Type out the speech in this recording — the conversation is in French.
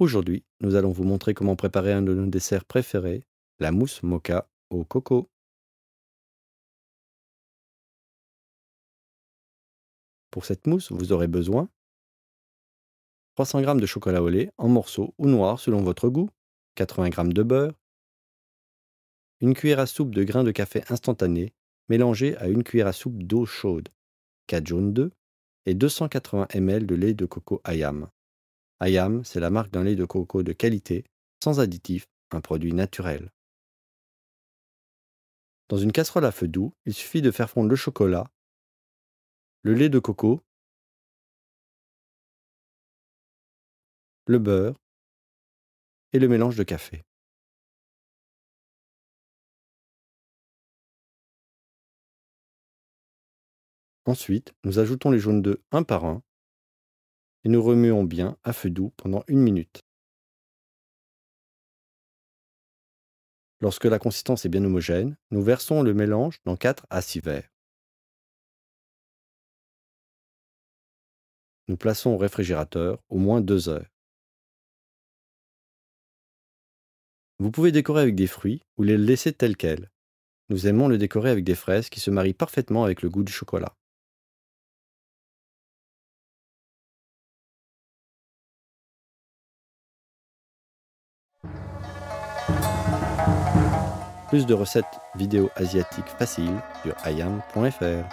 Aujourd'hui, nous allons vous montrer comment préparer un de nos desserts préférés, la mousse mocha au coco. Pour cette mousse, vous aurez besoin 300 g de chocolat au lait en morceaux ou noir selon votre goût, 80 g de beurre, une cuillère à soupe de grains de café instantané mélangé à une cuillère à soupe d'eau chaude, 4 jaunes d'œufs et 280 ml de lait de coco ayam. Ayam, c'est la marque d'un lait de coco de qualité, sans additifs, un produit naturel. Dans une casserole à feu doux, il suffit de faire fondre le chocolat, le lait de coco, le beurre et le mélange de café. Ensuite, nous ajoutons les jaunes d'œufs un par un et nous remuons bien à feu doux pendant une minute. Lorsque la consistance est bien homogène, nous versons le mélange dans 4 à 6 verres. Nous plaçons au réfrigérateur au moins 2 heures. Vous pouvez décorer avec des fruits ou les laisser tels quels. Nous aimons le décorer avec des fraises qui se marient parfaitement avec le goût du chocolat. plus de recettes vidéo asiatiques faciles sur ayam.fr.